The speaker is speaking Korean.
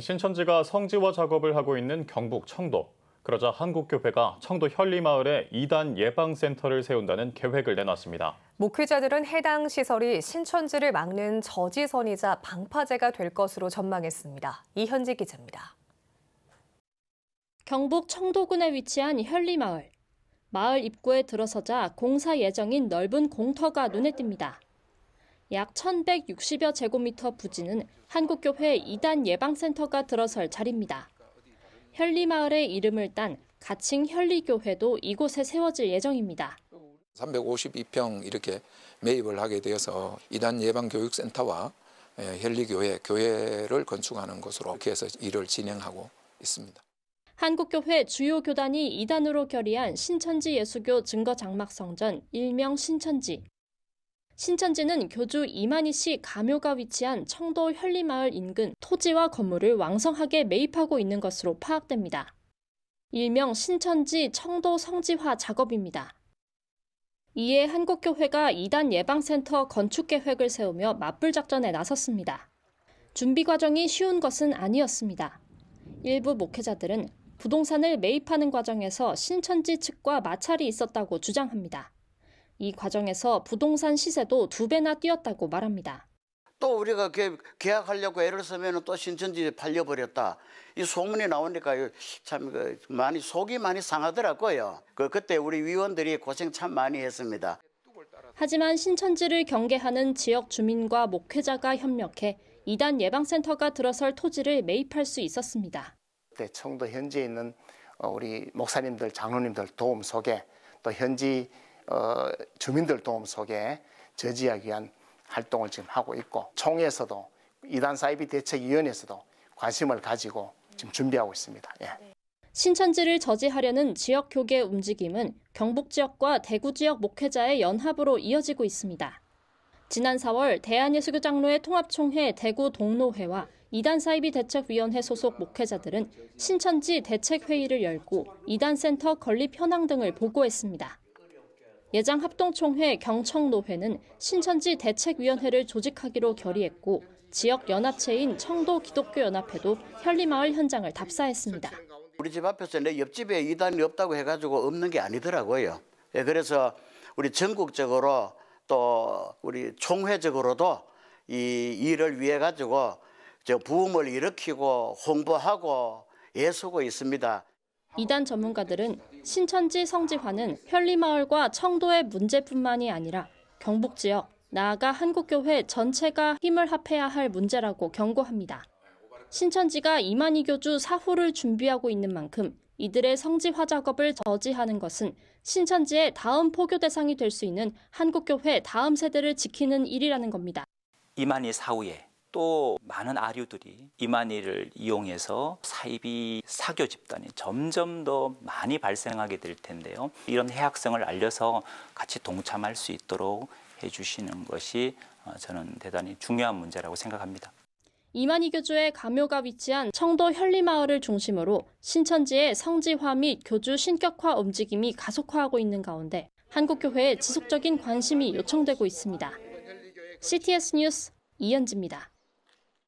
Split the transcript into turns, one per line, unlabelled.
신천지가 성지화 작업을 하고 있는 경북 청도. 그러자 한국교회가 청도 현리마을에 2단 예방센터를 세운다는 계획을 내놨습니다. 목회자들은 해당 시설이 신천지를 막는 저지선이자 방파제가 될 것으로 전망했습니다. 이현지 기자입니다. 경북 청도군에 위치한 현리마을. 마을 입구에 들어서자 공사 예정인 넓은 공터가 눈에 띕니다. 약 1,160여 제곱미터 부지는 한국교회 2단 예방센터가 들어설 자리입니다. 현리마을의 이름을 딴 가칭 현리교회도 이곳에 세워질 예정입니다.
352평 이렇게 매입을 하게 되어서 2단 예방교육센터와 현리교회, 예, 교회를 건축하는 것으로 이렇 해서 일을 진행하고 있습니다.
한국교회 주요 교단이 2단으로 결의한 신천지 예수교 증거장막성전, 일명 신천지. 신천지는 교주 이만희 씨 가묘가 위치한 청도 현리마을 인근 토지와 건물을 왕성하게 매입하고 있는 것으로 파악됩니다. 일명 신천지 청도 성지화 작업입니다. 이에 한국교회가 2단 예방센터 건축 계획을 세우며 맞불 작전에 나섰습니다. 준비 과정이 쉬운 것은 아니었습니다. 일부 목회자들은 부동산을 매입하는 과정에서 신천지 측과 마찰이 있었다고 주장합니다. 이 과정에서 부동산 시세도 두 배나 뛰었다고 말합니다.
또 우리가 계약하려고 애를 쓰면 또 신천지 팔려버렸다. 이 소문이 나오니까 참 그 많이 속이 많이 상하더라고요. 그 그때 우리 위원들이 고생 참 많이 했습니다.
하지만 신천지를 경계하는 지역 주민과 목회자가 협력해 이단 예방센터가 들어설 토지를 매입할 수 있었습니다.
청도 현지에 있는 어, 우리 목사님들, 장로님들 도움 속에 또 현지 어, 주민들 도움 속에 저지하기 위한 활동을 지금 하고 있고 총에서도 이단 사이비 대책위원회에서도 관심을 가지고 지금 준비하고 있습니다. 예.
신천지를 저지하려는 지역 교계 움직임은 경북 지역과 대구 지역 목회자의 연합으로 이어지고 있습니다. 지난 4월 대한예수교장로의 통합총회 대구 동로회와 이단 사이비 대책위원회 소속 목회자들은 신천지 대책회의를 열고 이단 센터 건립 현황 등을 보고했습니다. 예장 합동총회 경청노회는 신천지 대책위원회를 조직하기로 결의했고 지역 연합체인 청도 기독교 연합회도 현리마을 현장을 답사했습니다.
우리 집 앞에서 내 옆집에 이단이 없다고 해가지고 없는 게 아니더라고요. 예, 그래서 우리 전국적으로 또 우리 총회적으로도 이 일을 위해 가지고 저 부음을 일으키고 홍보하고 애쓰고 있습니다.
이단 전문가들은 신천지 성지화는 현리마을과 청도의 문제뿐만이 아니라 경북 지역, 나아가 한국교회 전체가 힘을 합해야 할 문제라고 경고합니다. 신천지가 이만희 교주 사후를 준비하고 있는 만큼 이들의 성지화 작업을 저지하는 것은 신천지의 다음 포교 대상이 될 수 있는 한국교회 다음 세대를 지키는 일이라는 겁니다. 이만희 사후에 또 많은 아류들이 이만희를 이용해서 사이비 사교 집단이 점점 더 많이 발생하게 될 텐데요. 이런 해악성을 알려서 같이 동참할 수 있도록 해주시는
것이 어, 저는 대단히 중요한 문제라고 생각합니다.
이만희 교주의 가묘가 위치한 청도 현리마을을 중심으로 신천지의 성지화 및 교주 신격화 움직임이 가속화하고 있는 가운데 한국교회에 지속적인 관심이 요청되고 있습니다. CTS 뉴스 이현지입니다.